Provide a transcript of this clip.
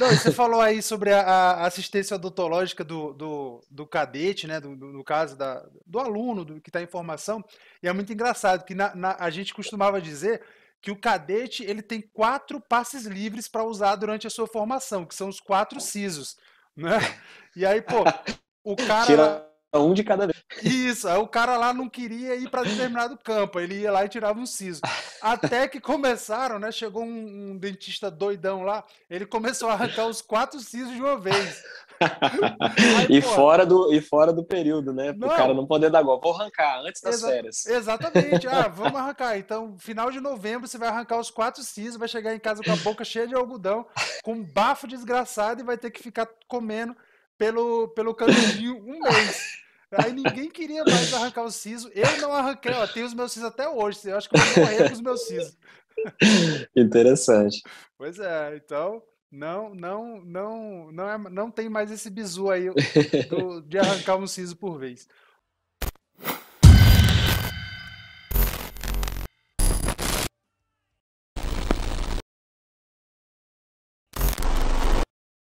Não, você falou aí sobre a, a assistência odontológica do, do, do, cadete, né? Do, do, no caso da, do aluno do, que está em formação. E é muito engraçado que na, na, a gente costumava dizer que o cadete ele tem quatro passes livres para usar durante a sua formação, que são os quatro sisos. Né? E aí, pô, o cara. Tira um de cada vez. Isso, aí o cara lá não queria ir para determinado campo, ele ia lá e tirava um siso. Até que começaram, né? Chegou um, um dentista doidão lá, ele começou a arrancar os quatro sisos de uma vez. Aí, e, fora do, e fora do período, né? Não, o cara não poder dar gol. Vou arrancar antes das exa férias. Exatamente. Ah, vamos arrancar. Então, final de novembro, você vai arrancar os quatro sisos, vai chegar em casa com a boca cheia de algodão, com um bafo desgraçado e vai ter que ficar comendo pelo, pelo cantinho um mês. Aí ninguém queria mais arrancar o siso. Eu não arranquei, ó, tenho os meus sisos até hoje. Eu acho que eu vou morrer com os meus sisos. Interessante. Pois é, então não, não, não, não, é, não tem mais esse bizu aí do, de arrancar um siso por vez.